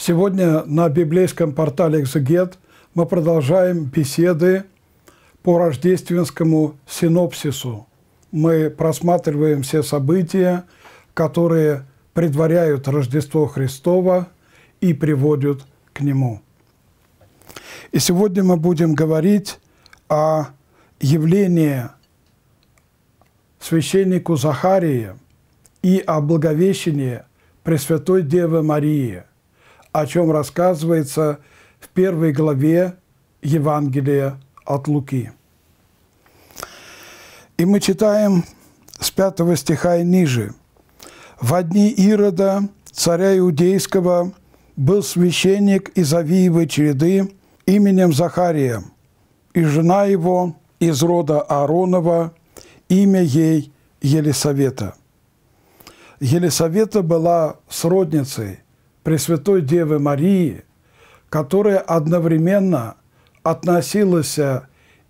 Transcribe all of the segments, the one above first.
Сегодня на библейском портале «Экзегет» мы продолжаем беседы по рождественскому синопсису. Мы просматриваем все события, которые предваряют Рождество Христова и приводят к Нему. И сегодня мы будем говорить о явлении священнику Захарии и о Благовещении Пресвятой Девы Марии – о чем рассказывается в первой главе Евангелия от Луки. И мы читаем с пятого стиха и ниже. «В дни Ирода, царя Иудейского, был священник из Авиевой череды именем Захария, и жена его из рода Ааронова, имя ей Елисавета». Елисавета была сродницей – Пресвятой Девы Марии, которая одновременно относилась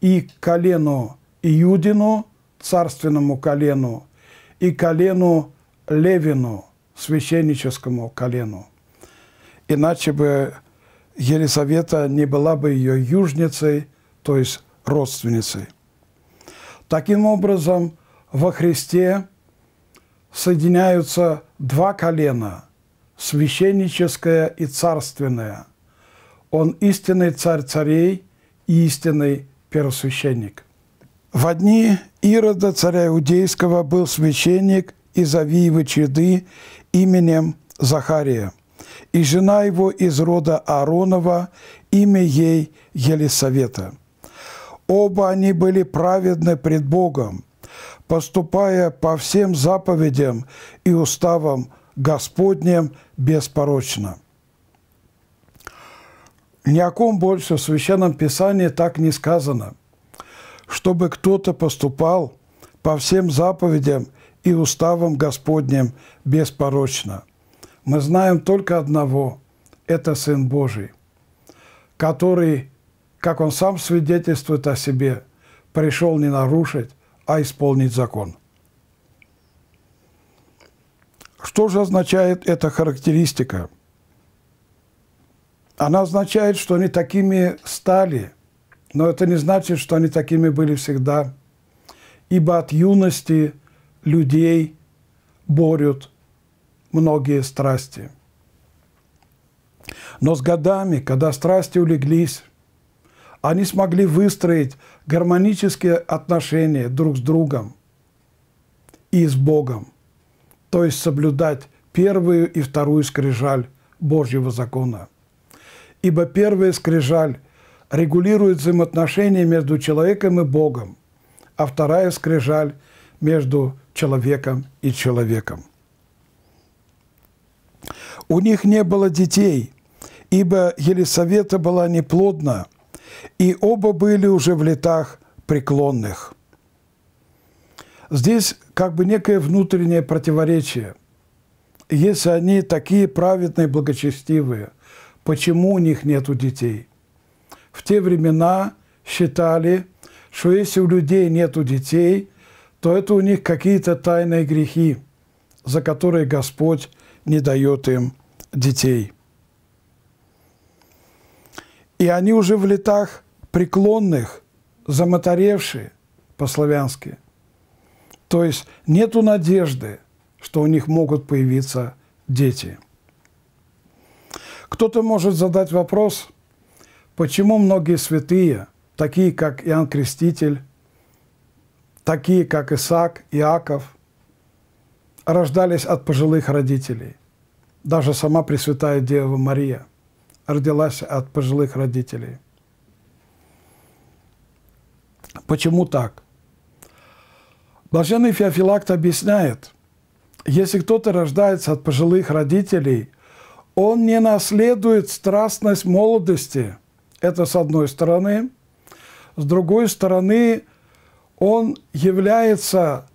и к колену Иудину, царственному колену, и колену Левину, священническому колену. Иначе бы Елизавета не была бы ее южницей, то есть родственницей. Таким образом, во Христе соединяются два колена – священническое и царственное. Он истинный царь царей и истинный первосвященник. В одни Ирода, царя Иудейского, был священник из Авиевы Чеды именем Захария, и жена его из рода Ааронова, имя ей Елисавета. Оба они были праведны пред Богом, поступая по всем заповедям и уставам Господнем беспорочно. Ни о ком больше в Священном Писании так не сказано, чтобы кто-то поступал по всем заповедям и уставам Господним беспорочно. Мы знаем только одного – это Сын Божий, который, как Он сам свидетельствует о себе, пришел не нарушить, а исполнить закон. Что же означает эта характеристика? Она означает, что они такими стали, но это не значит, что они такими были всегда. Ибо от юности людей борют многие страсти. Но с годами, когда страсти улеглись, они смогли выстроить гармонические отношения друг с другом и с Богом – то есть соблюдать первую и вторую скрижаль Божьего закона. Ибо первая скрижаль регулирует взаимоотношения между человеком и Богом, а вторая скрижаль – между человеком и человеком. У них не было детей, ибо Елисавета была неплодна, и оба были уже в летах преклонных. Здесь как бы некое внутреннее противоречие. Если они такие праведные, благочестивые, почему у них нет детей? В те времена считали, что если у людей нет детей, то это у них какие-то тайные грехи, за которые Господь не дает им детей. И они уже в летах преклонных, замоторевшие по-славянски – то есть нету надежды, что у них могут появиться дети. Кто-то может задать вопрос, почему многие святые, такие как Иоанн Креститель, такие как Исаак, Иаков, рождались от пожилых родителей. Даже сама Пресвятая Дева Мария родилась от пожилых родителей. Почему так? Блаженный Феофилакт объясняет, если кто-то рождается от пожилых родителей, он не наследует страстность молодости. Это с одной стороны. С другой стороны, он является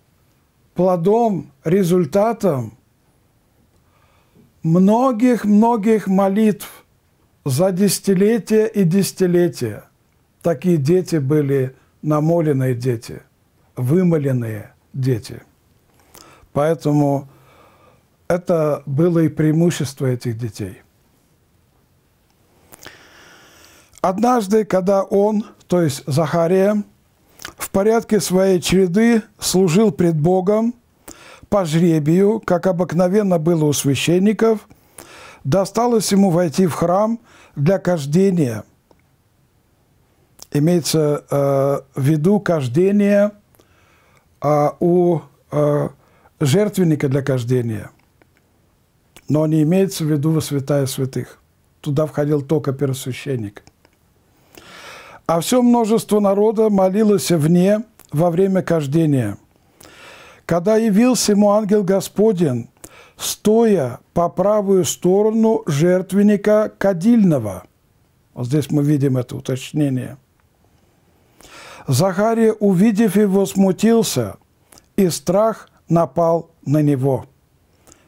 плодом, результатом многих-многих молитв за десятилетия и десятилетия. Такие дети были намоленные дети – вымоленные дети. Поэтому это было и преимущество этих детей. Однажды, когда он, то есть Захария, в порядке своей череды служил пред Богом по жребию, как обыкновенно было у священников, досталось ему войти в храм для кождения. Имеется э, в виду кождение – а, у а, жертвенника для кождения. Но не имеется в виду во святая святых. Туда входил только первосвященник. А все множество народа молилось вне во время кождения. Когда явился ему ангел Господень, стоя по правую сторону жертвенника кадильного. Вот здесь мы видим это уточнение – Захария, увидев его, смутился, и страх напал на него.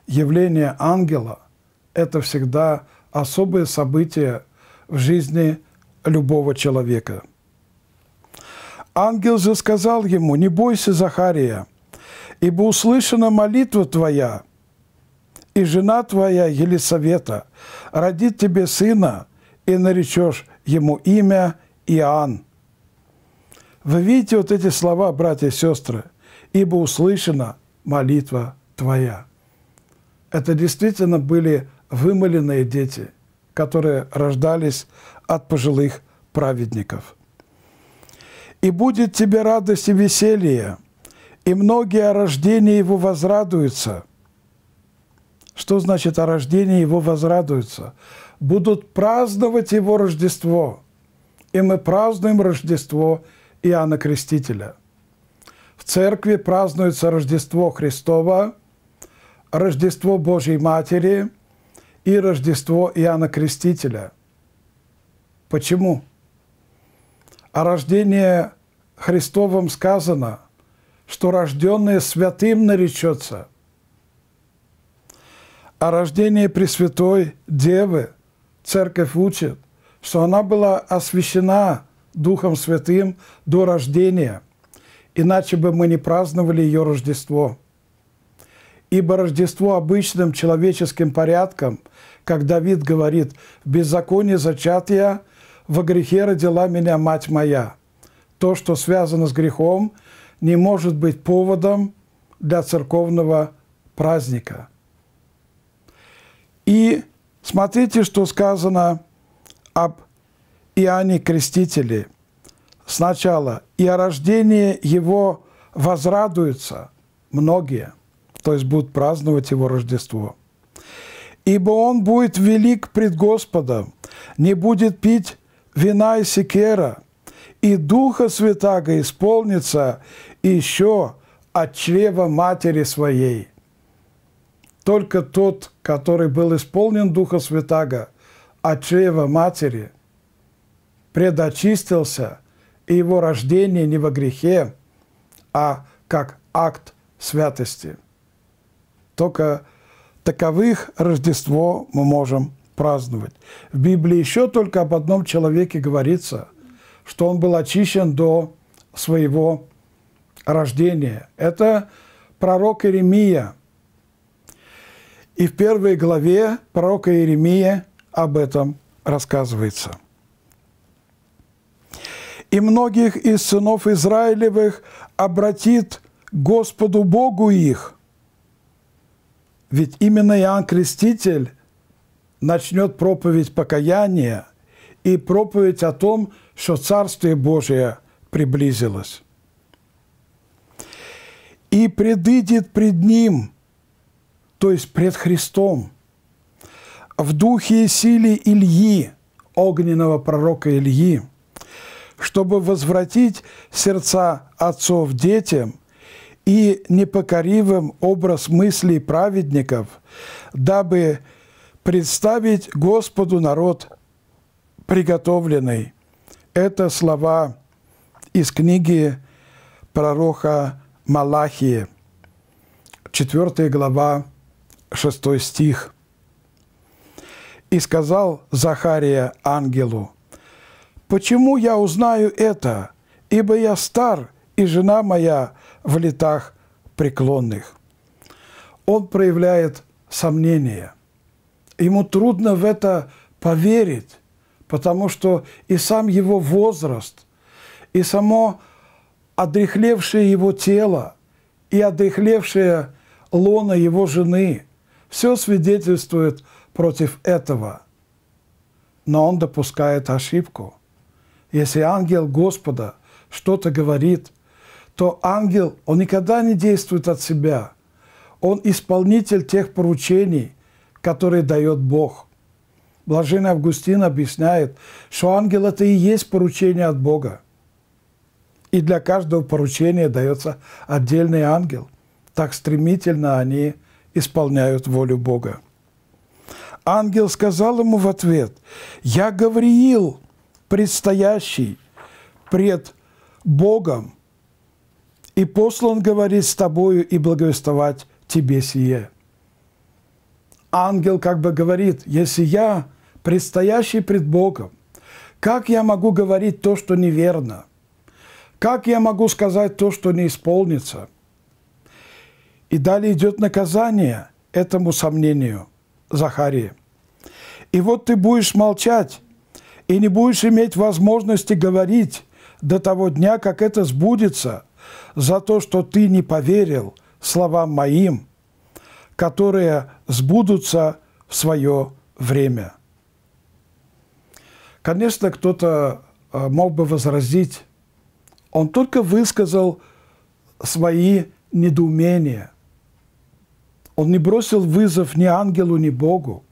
Явление ангела – это всегда особое событие в жизни любого человека. Ангел же сказал ему, «Не бойся, Захария, ибо услышана молитва твоя, и жена твоя Елисавета родит тебе сына, и наречешь ему имя Иоанн. Вы видите вот эти слова, братья и сестры, «Ибо услышана молитва твоя». Это действительно были вымоленные дети, которые рождались от пожилых праведников. «И будет тебе радость и веселье, и многие о рождении его возрадуются». Что значит «о рождении его возрадуются»? «Будут праздновать его Рождество». И мы празднуем Рождество Иоанна Крестителя. В церкви празднуется Рождество Христова, Рождество Божьей Матери и Рождество Иоанна Крестителя. Почему? О рождении Христовом сказано, что рожденные святым наречется. О рождении Пресвятой Девы церковь учит, что она была освящена Духом Святым до рождения, иначе бы мы не праздновали ее Рождество. Ибо Рождество обычным человеческим порядком, как Давид говорит, «В беззаконии зачатия, во грехе родила меня мать моя». То, что связано с грехом, не может быть поводом для церковного праздника. И смотрите, что сказано об Иоанне Крестителе сначала и о рождении его возрадуются многие, то есть будут праздновать его Рождество. Ибо он будет велик пред Господом, не будет пить вина и секера, и Духа Святаго исполнится еще от чрева матери своей. Только тот, который был исполнен Духа Святаго от чрева матери – предочистился, и его рождение не во грехе, а как акт святости. Только таковых Рождество мы можем праздновать. В Библии еще только об одном человеке говорится, что он был очищен до своего рождения. Это пророк Иеремия. И в первой главе пророка Иеремия об этом рассказывается и многих из сынов Израилевых обратит Господу Богу их. Ведь именно Иоанн Креститель начнет проповедь покаяния и проповедь о том, что Царствие Божие приблизилось. «И предыдет пред Ним», то есть пред Христом, в духе и силе Ильи, огненного пророка Ильи – чтобы возвратить сердца отцов детям и непокоривым образ мыслей праведников, дабы представить Господу народ приготовленный. Это слова из книги пророка Малахии, 4 глава, 6 стих. «И сказал Захария ангелу, Почему я узнаю это? Ибо я стар, и жена моя в летах преклонных. Он проявляет сомнение. Ему трудно в это поверить, потому что и сам его возраст, и само одрехлевшее его тело, и одрехлевшее лона его жены – все свидетельствует против этого. Но он допускает ошибку – если ангел Господа что-то говорит, то ангел, он никогда не действует от себя. Он исполнитель тех поручений, которые дает Бог. Блаженный Августин объясняет, что ангел – это и есть поручение от Бога. И для каждого поручения дается отдельный ангел. Так стремительно они исполняют волю Бога. Ангел сказал ему в ответ, «Я Гавриил, предстоящий пред Богом, и послан говорить с тобою и благовествовать тебе сие. Ангел как бы говорит, если я предстоящий пред Богом, как я могу говорить то, что неверно? Как я могу сказать то, что не исполнится? И далее идет наказание этому сомнению Захарии. И вот ты будешь молчать и не будешь иметь возможности говорить до того дня, как это сбудется, за то, что ты не поверил словам моим, которые сбудутся в свое время. Конечно, кто-то э, мог бы возразить, он только высказал свои недоумения. Он не бросил вызов ни ангелу, ни Богу.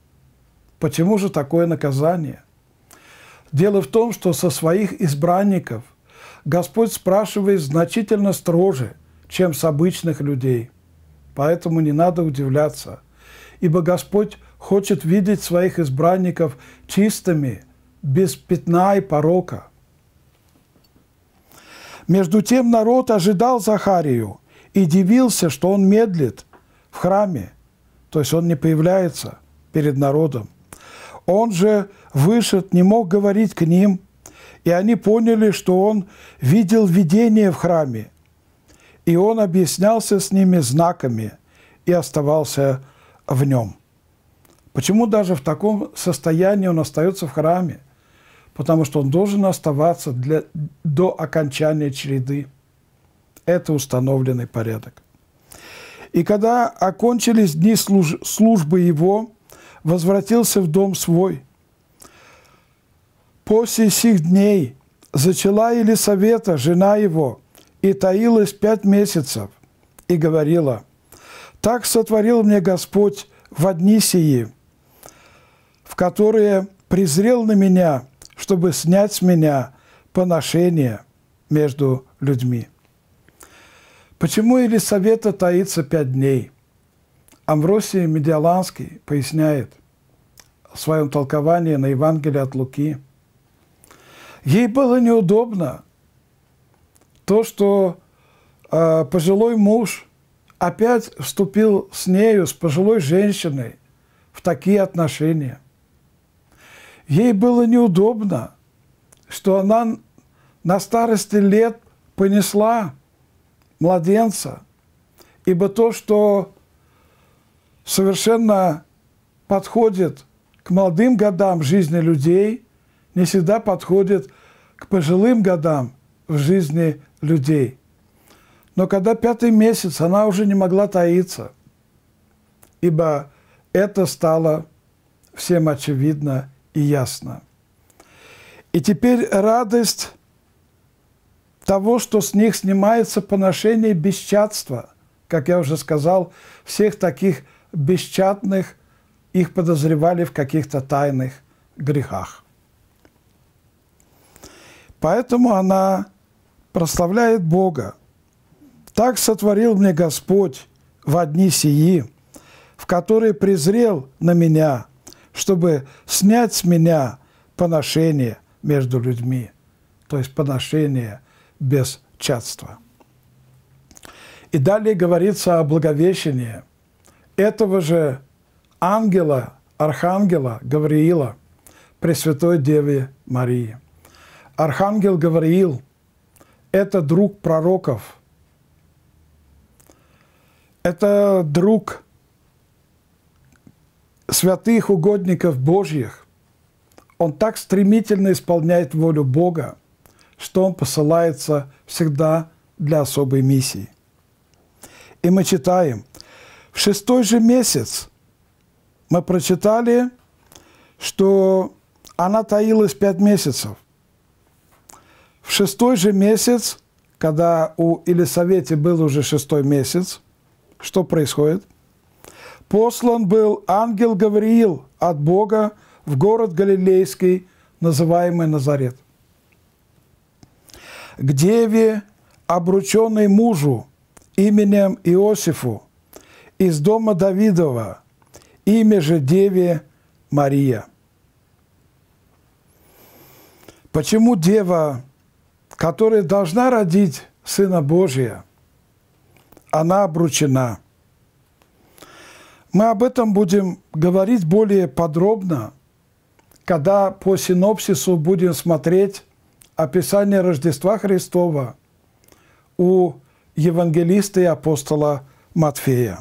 Почему же такое наказание? Дело в том, что со своих избранников Господь спрашивает значительно строже, чем с обычных людей. Поэтому не надо удивляться, ибо Господь хочет видеть своих избранников чистыми, без пятна и порока. Между тем народ ожидал Захарию и дивился, что он медлит в храме, то есть он не появляется перед народом. Он же вышед, не мог говорить к ним, и они поняли, что он видел видение в храме, и он объяснялся с ними знаками и оставался в нем. Почему даже в таком состоянии он остается в храме? Потому что он должен оставаться для, до окончания череды. Это установленный порядок. И когда окончились дни служ, службы его, возвратился в дом свой – После сих дней зачала Елисавета, жена его, и таилась пять месяцев, и говорила, «Так сотворил мне Господь в одни сии, в которые презрел на меня, чтобы снять с меня поношение между людьми». Почему Елисавета таится пять дней? Амвросий Медиаланский поясняет в своем толковании на Евангелие от Луки – Ей было неудобно то, что э, пожилой муж опять вступил с нею, с пожилой женщиной, в такие отношения. Ей было неудобно, что она на старости лет понесла младенца, ибо то, что совершенно подходит к молодым годам жизни людей, не всегда подходит к пожилым годам в жизни людей. Но когда пятый месяц, она уже не могла таиться, ибо это стало всем очевидно и ясно. И теперь радость того, что с них снимается поношение бесчатства, как я уже сказал, всех таких бесчатных их подозревали в каких-то тайных грехах. Поэтому она прославляет Бога. Так сотворил мне Господь в одни сии, в которые презрел на меня, чтобы снять с меня поношение между людьми, то есть поношение без чадства. И далее говорится о благовещении этого же ангела, архангела Гавриила, Пресвятой Деве Марии. Архангел Гавриил – это друг пророков, это друг святых угодников Божьих. Он так стремительно исполняет волю Бога, что он посылается всегда для особой миссии. И мы читаем, в шестой же месяц мы прочитали, что она таилась пять месяцев. В шестой же месяц, когда у Елисавете был уже шестой месяц, что происходит? Послан был ангел Гавриил от Бога в город Галилейский, называемый Назарет. К деве, обрученной мужу именем Иосифу из дома Давидова, имя же деве Мария. Почему дева которая должна родить Сына Божия, она обручена. Мы об этом будем говорить более подробно, когда по синопсису будем смотреть описание Рождества Христова у евангелиста и апостола Матфея.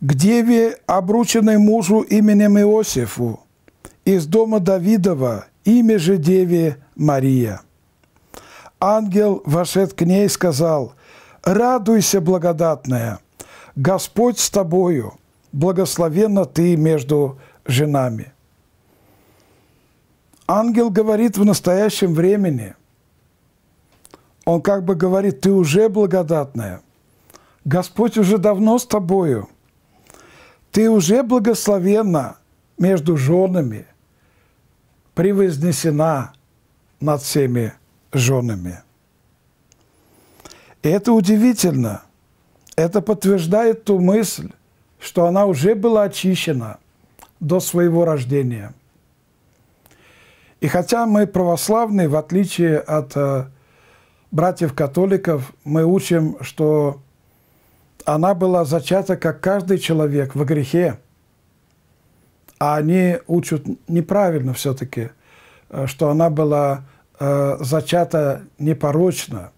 К деве, обрученной мужу именем Иосифу, из дома Давидова – имя же Деве Мария. Ангел, вошед к ней, и сказал, «Радуйся, благодатная, Господь с тобою, благословенна ты между женами». Ангел говорит в настоящем времени. Он как бы говорит, ты уже благодатная. Господь уже давно с тобою. Ты уже благословенна между женами – превознесена над всеми женами. И это удивительно. Это подтверждает ту мысль, что она уже была очищена до своего рождения. И хотя мы православные, в отличие от э, братьев-католиков, мы учим, что она была зачата, как каждый человек, в грехе – а они учат неправильно все-таки, э, что она была э, зачата непорочно,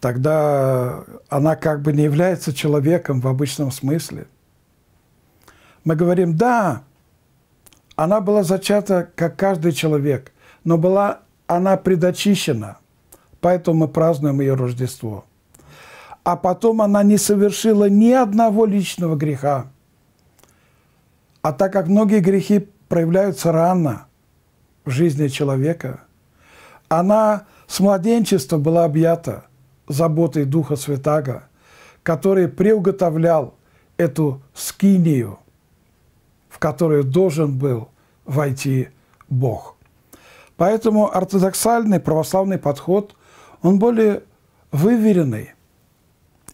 тогда она как бы не является человеком в обычном смысле. Мы говорим, да, она была зачата, как каждый человек, но была она предочищена, поэтому мы празднуем ее Рождество. А потом она не совершила ни одного личного греха – а так как многие грехи проявляются рано в жизни человека, она с младенчества была объята заботой Духа Святаго, который приуготовлял эту скинию, в которую должен был войти Бог. Поэтому ортодоксальный православный подход, он более выверенный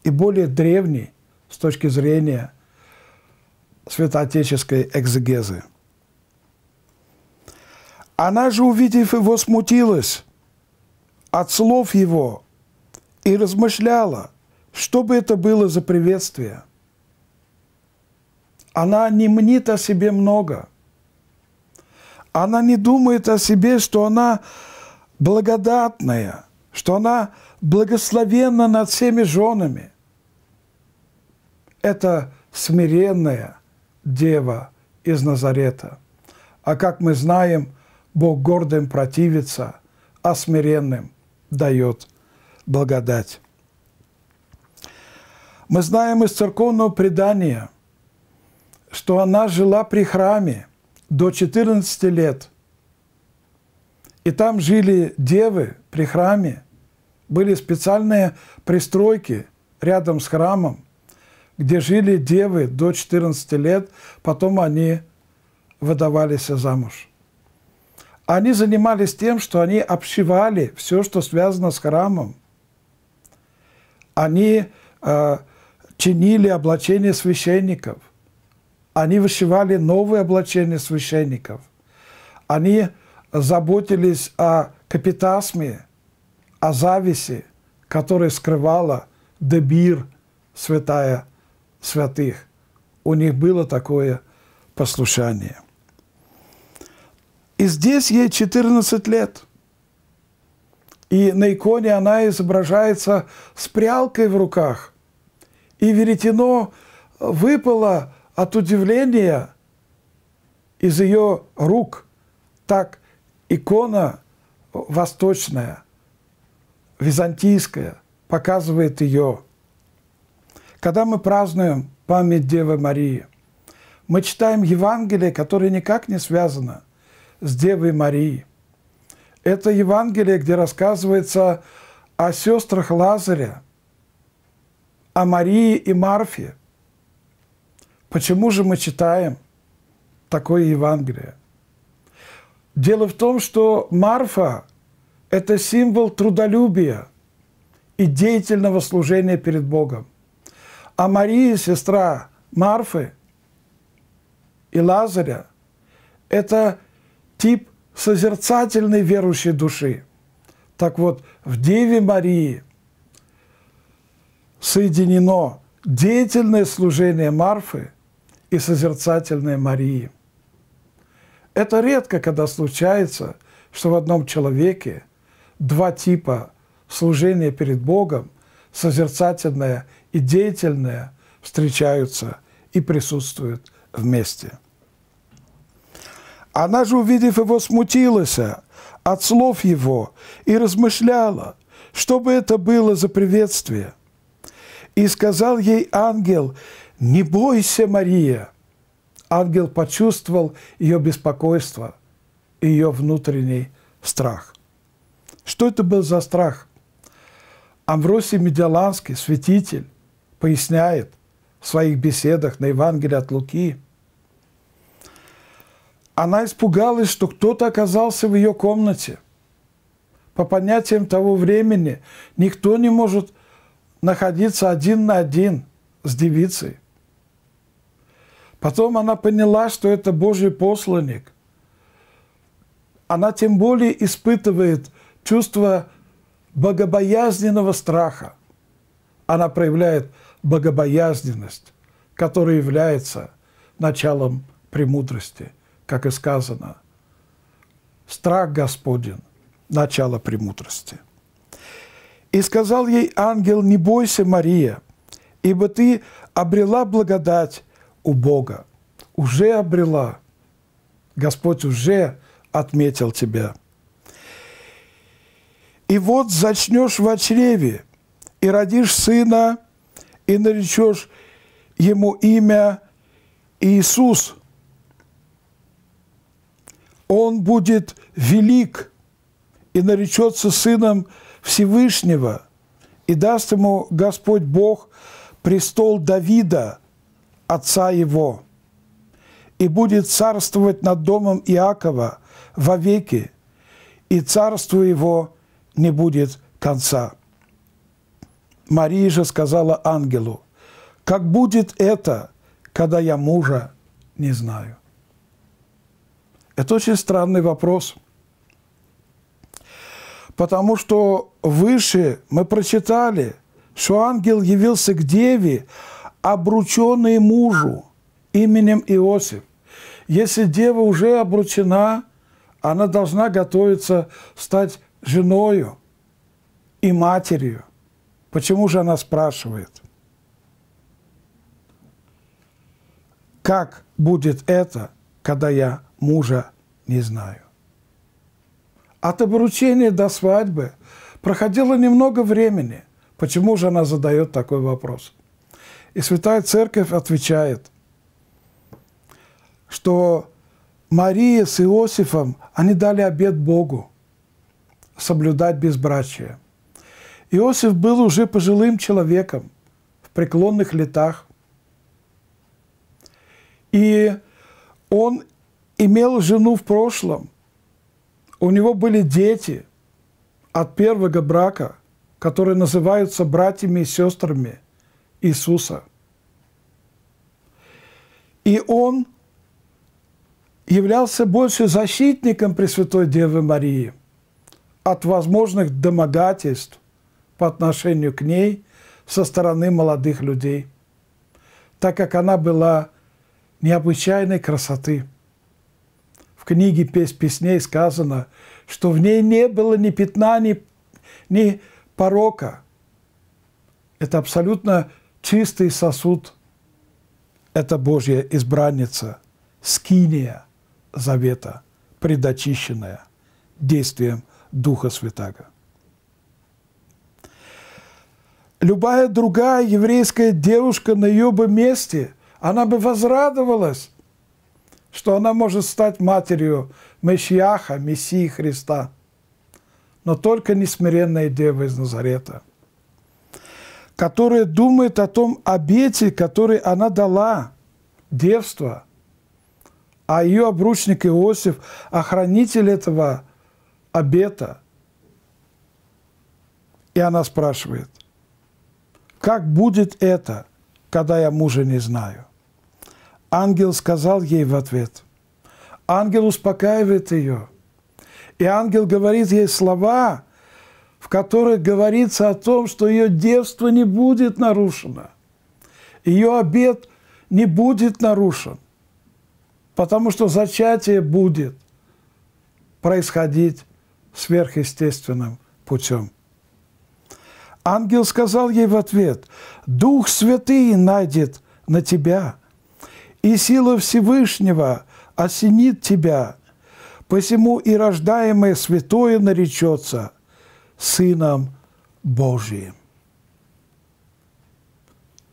и более древний с точки зрения – святоотеческой экзегезы. Она же, увидев его, смутилась от слов его и размышляла, что бы это было за приветствие. Она не мнит о себе много. Она не думает о себе, что она благодатная, что она благословенна над всеми женами. Это смиренная – дева из Назарета. А как мы знаем, Бог гордым противится, а смиренным дает благодать. Мы знаем из церковного предания, что она жила при храме до 14 лет. И там жили девы при храме, были специальные пристройки рядом с храмом – где жили девы до 14 лет, потом они выдавались замуж. Они занимались тем, что они обшивали все, что связано с храмом. Они э, чинили облачения священников. Они вышивали новые облачения священников. Они заботились о капитасме, о зависи, которая скрывала Дебир, святая святых. У них было такое послушание. И здесь ей 14 лет. И на иконе она изображается с прялкой в руках. И веретено выпало от удивления из ее рук. Так икона восточная, византийская, показывает ее – когда мы празднуем память Девы Марии, мы читаем Евангелие, которое никак не связано с Девой Марией. Это Евангелие, где рассказывается о сестрах Лазаря, о Марии и Марфе. Почему же мы читаем такое Евангелие? Дело в том, что Марфа – это символ трудолюбия и деятельного служения перед Богом – а Мария, сестра Марфы и Лазаря, это тип созерцательной верующей души. Так вот, в Деве Марии соединено деятельное служение Марфы и созерцательное Марии. Это редко, когда случается, что в одном человеке два типа служения перед Богом, созерцательное и деятельное встречаются и присутствуют вместе. Она же, увидев его, смутилась от слов его и размышляла, что бы это было за приветствие. И сказал ей ангел, «Не бойся, Мария!» Ангел почувствовал ее беспокойство, ее внутренний страх. Что это был за страх? Амвросий Медиаланский, святитель, поясняет в своих беседах на Евангелие от Луки. Она испугалась, что кто-то оказался в ее комнате. По понятиям того времени никто не может находиться один на один с девицей. Потом она поняла, что это Божий посланник. Она тем более испытывает чувство богобоязненного страха. Она проявляет богобоязненность, которая является началом премудрости, как и сказано. Страх Господен – начало премудрости. И сказал ей ангел, не бойся, Мария, ибо ты обрела благодать у Бога. Уже обрела. Господь уже отметил тебя. И вот зачнешь в чреве, и родишь сына, и наречешь ему имя Иисус. Он будет велик и наречется Сыном Всевышнего, и даст ему Господь Бог престол Давида, отца его, и будет царствовать над домом Иакова вовеки, и царство его не будет конца. Мария же сказала ангелу, «Как будет это, когда я мужа не знаю?» Это очень странный вопрос, потому что выше мы прочитали, что ангел явился к деве, обрученной мужу именем Иосиф. Если дева уже обручена, она должна готовиться стать женою и матерью. Почему же она спрашивает? Как будет это, когда я мужа не знаю? От обручения до свадьбы проходило немного времени. Почему же она задает такой вопрос? И Святая Церковь отвечает, что Мария с Иосифом, они дали обет Богу соблюдать безбрачие – Иосиф был уже пожилым человеком в преклонных летах. И он имел жену в прошлом. У него были дети от первого брака, которые называются братьями и сестрами Иисуса. И он являлся больше защитником Пресвятой Девы Марии от возможных домогательств по отношению к ней со стороны молодых людей, так как она была необычайной красоты. В книге «Песнь песней» сказано, что в ней не было ни пятна, ни, ни порока. Это абсолютно чистый сосуд. Это Божья избранница, скиния завета, предочищенная действием Духа Святаго. любая другая еврейская девушка на ее бы месте, она бы возрадовалась, что она может стать матерью Мешьяха, Мессии Христа, но только несмиренная дева из Назарета, которая думает о том обете, который она дала, девство, а ее обручник Иосиф, охранитель этого обета. И она спрашивает, как будет это, когда я мужа не знаю? Ангел сказал ей в ответ. Ангел успокаивает ее. И ангел говорит ей слова, в которых говорится о том, что ее девство не будет нарушено. Ее обед не будет нарушен, потому что зачатие будет происходить сверхъестественным путем. Ангел сказал ей в ответ, «Дух Святый найдет на тебя, и сила Всевышнего осенит тебя, посему и рождаемое святое наречется Сыном Божиим».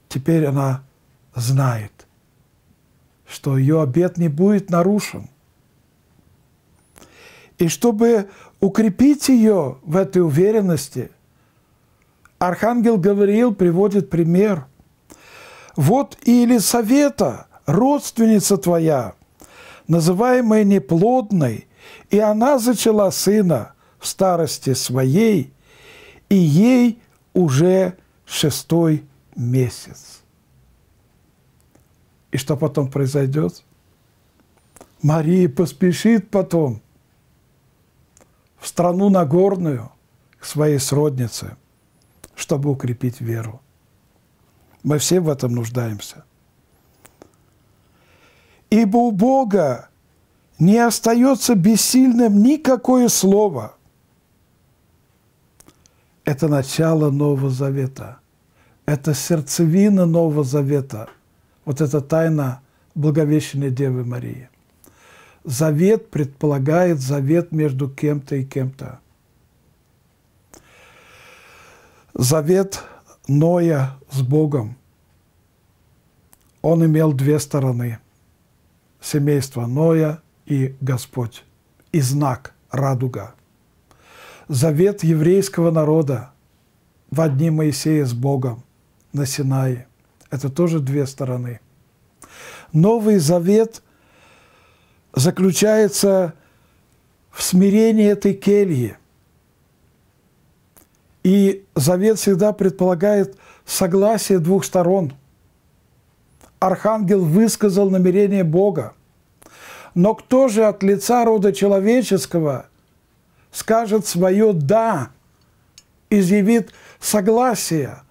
Теперь она знает, что ее обет не будет нарушен. И чтобы укрепить ее в этой уверенности – Архангел Гавриил приводит пример. «Вот и Елисавета, родственница твоя, называемая неплодной, и она зачала сына в старости своей, и ей уже шестой месяц». И что потом произойдет? Мария поспешит потом в страну Нагорную к своей сроднице – чтобы укрепить веру. Мы все в этом нуждаемся. Ибо у Бога не остается бессильным никакое слово. Это начало Нового Завета. Это сердцевина Нового Завета. Вот эта тайна Благовещенной Девы Марии. Завет предполагает завет между кем-то и кем-то. Завет Ноя с Богом. Он имел две стороны – семейство Ноя и Господь, и знак – радуга. Завет еврейского народа в одни Моисея с Богом на Синае – это тоже две стороны. Новый Завет заключается в смирении этой кельи – и завет всегда предполагает согласие двух сторон. Архангел высказал намерение Бога. Но кто же от лица рода человеческого скажет свое «да», изъявит согласие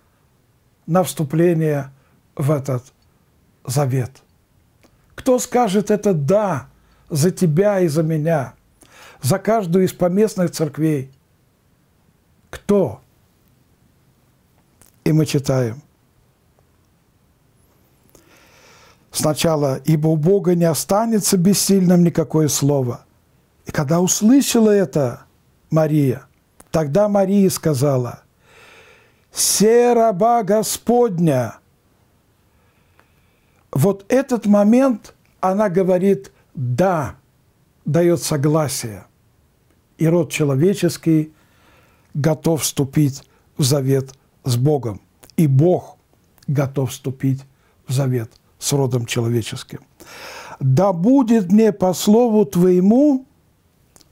на вступление в этот завет? Кто скажет это «да» за тебя и за меня, за каждую из поместных церквей? Кто? И мы читаем. Сначала, ибо у Бога не останется бессильным никакое слово. И когда услышала это Мария, тогда Мария сказала, «Се раба Господня!» Вот этот момент она говорит «да», дает согласие, и род человеческий готов вступить в завет с Богом, и Бог готов вступить в завет с родом человеческим. «Да будет мне по слову твоему»,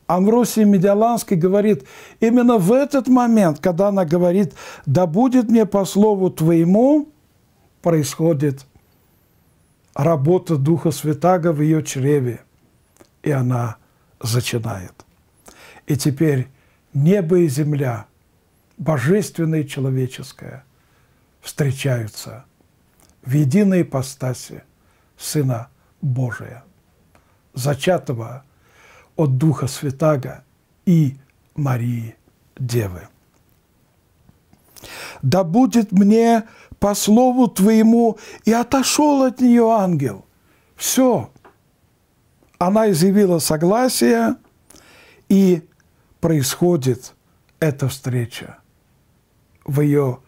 Амвросий Медиаланский говорит, именно в этот момент, когда она говорит «Да будет мне по слову твоему», происходит работа Духа Святаго в ее чреве, и она зачинает. И теперь небо и земля – божественное и человеческое встречаются в единой ипостаси Сына Божия, зачатого от Духа Святаго и Марии Девы. «Да будет мне по слову твоему, и отошел от нее ангел». Все. Она изъявила согласие, и происходит эта встреча – в ее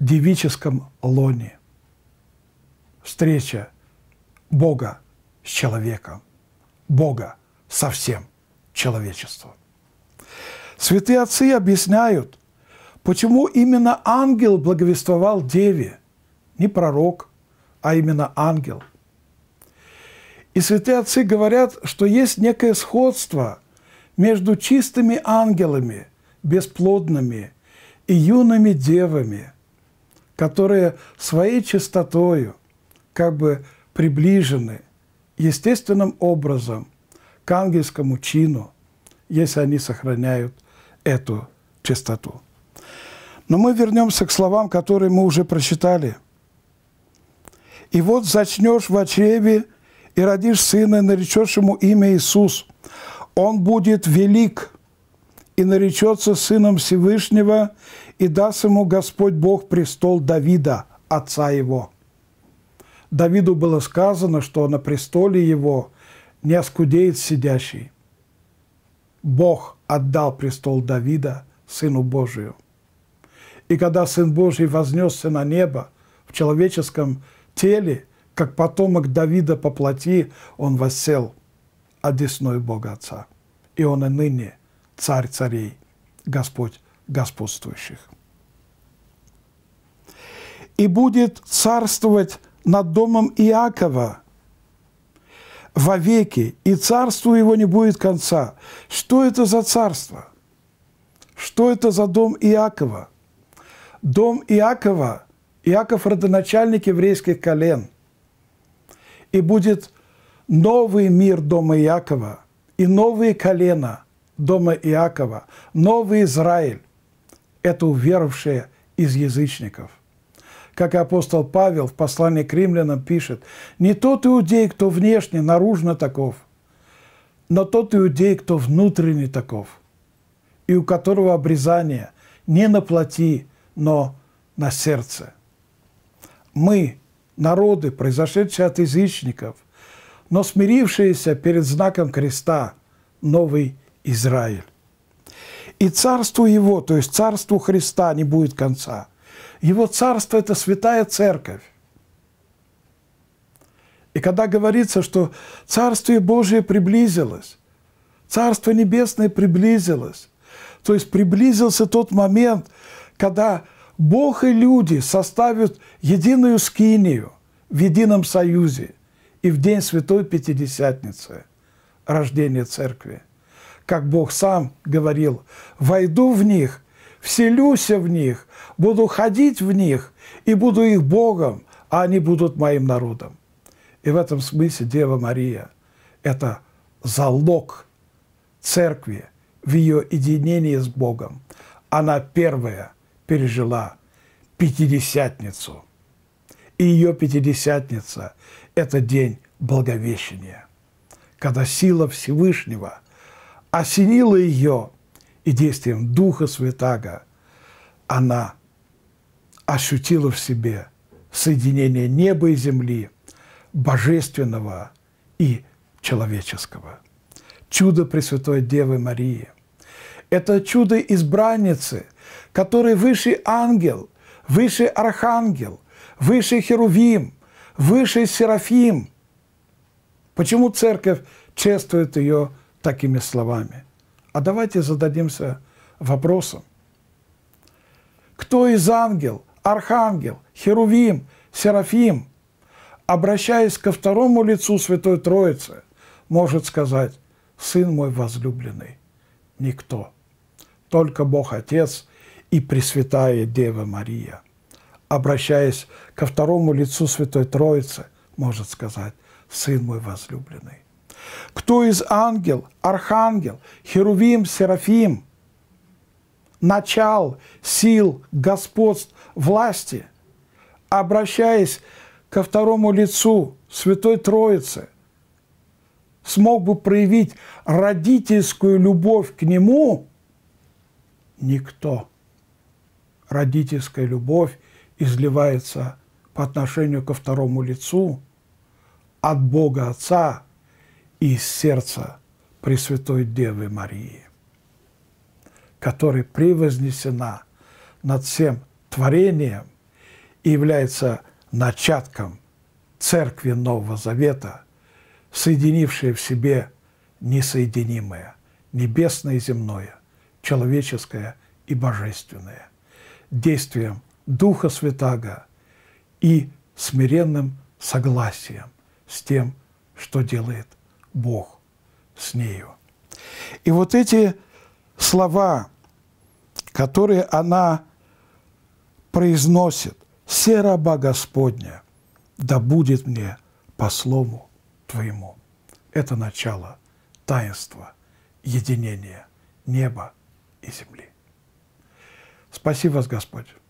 девическом лоне. Встреча Бога с человеком, Бога со всем человечеством. Святые отцы объясняют, почему именно ангел благовествовал Деве, не пророк, а именно ангел. И святые отцы говорят, что есть некое сходство между чистыми ангелами, бесплодными и юными девами, которые своей чистотою как бы приближены естественным образом к ангельскому чину, если они сохраняют эту чистоту. Но мы вернемся к словам, которые мы уже прочитали. «И вот зачнешь в очреве, и родишь сына, наречешь ему имя Иисус. Он будет велик, и наречется сыном Всевышнего, и даст ему Господь Бог престол Давида, отца его». Давиду было сказано, что на престоле его не оскудеет сидящий. Бог отдал престол Давида Сыну Божию. И когда Сын Божий вознесся на небо в человеческом теле, как потомок Давида по плоти, он воссел одесной а Бога Отца. И он и ныне – царь царей, Господь господствующих. И будет царствовать над домом Иакова вовеки, и царству его не будет конца. Что это за царство? Что это за дом Иакова? Дом Иакова, Иаков – родоначальник еврейских колен. И будет новый мир дома Иакова и новые колена – дома Иакова, новый Израиль – это уверовавшие из язычников. Как и апостол Павел в послании к римлянам пишет, «Не тот иудей, кто внешне, наружно таков, но тот иудей, кто внутренне таков, и у которого обрезание не на плоти, но на сердце». Мы, народы, произошедшие от язычников, но смирившиеся перед знаком креста, новый Израиль. И царству его, то есть царству Христа не будет конца. Его царство – это святая церковь. И когда говорится, что Царствие Божие приблизилось, Царство Небесное приблизилось, то есть приблизился тот момент, когда Бог и люди составят единую скинию в едином союзе и в день Святой Пятидесятницы, рождения Церкви – как Бог сам говорил, «Войду в них, вселюся в них, буду ходить в них и буду их Богом, а они будут моим народом». И в этом смысле Дева Мария – это залог церкви в ее единении с Богом. Она первая пережила Пятидесятницу. И ее Пятидесятница – это день Благовещения, когда сила Всевышнего – осенила ее, и действием Духа Святаго она ощутила в себе соединение неба и земли, божественного и человеческого. Чудо Пресвятой Девы Марии – это чудо избранницы, который высший ангел, высший архангел, высший херувим, высший серафим. Почему церковь чествует ее такими словами. А давайте зададимся вопросом. Кто из ангел, архангел, херувим, серафим, обращаясь ко второму лицу Святой Троицы, может сказать «Сын мой возлюбленный»? Никто. Только Бог Отец и Пресвятая Дева Мария, обращаясь ко второму лицу Святой Троицы, может сказать «Сын мой возлюбленный». Кто из ангел, архангел, херувим, серафим, начал, сил, господств, власти, обращаясь ко второму лицу Святой Троицы, смог бы проявить родительскую любовь к Нему? Никто. Родительская любовь изливается по отношению ко второму лицу от Бога Отца – и из сердца Пресвятой Девы Марии, которая превознесена над всем творением и является начатком Церкви Нового Завета, соединившей в себе несоединимое, небесное и земное, человеческое и божественное, действием Духа Святаго и смиренным согласием с тем, что делает Бог с нею. И вот эти слова, которые она произносит, «Се раба Господня, да будет мне по слову Твоему». Это начало таинства, единения неба и земли. Спаси вас, Господь!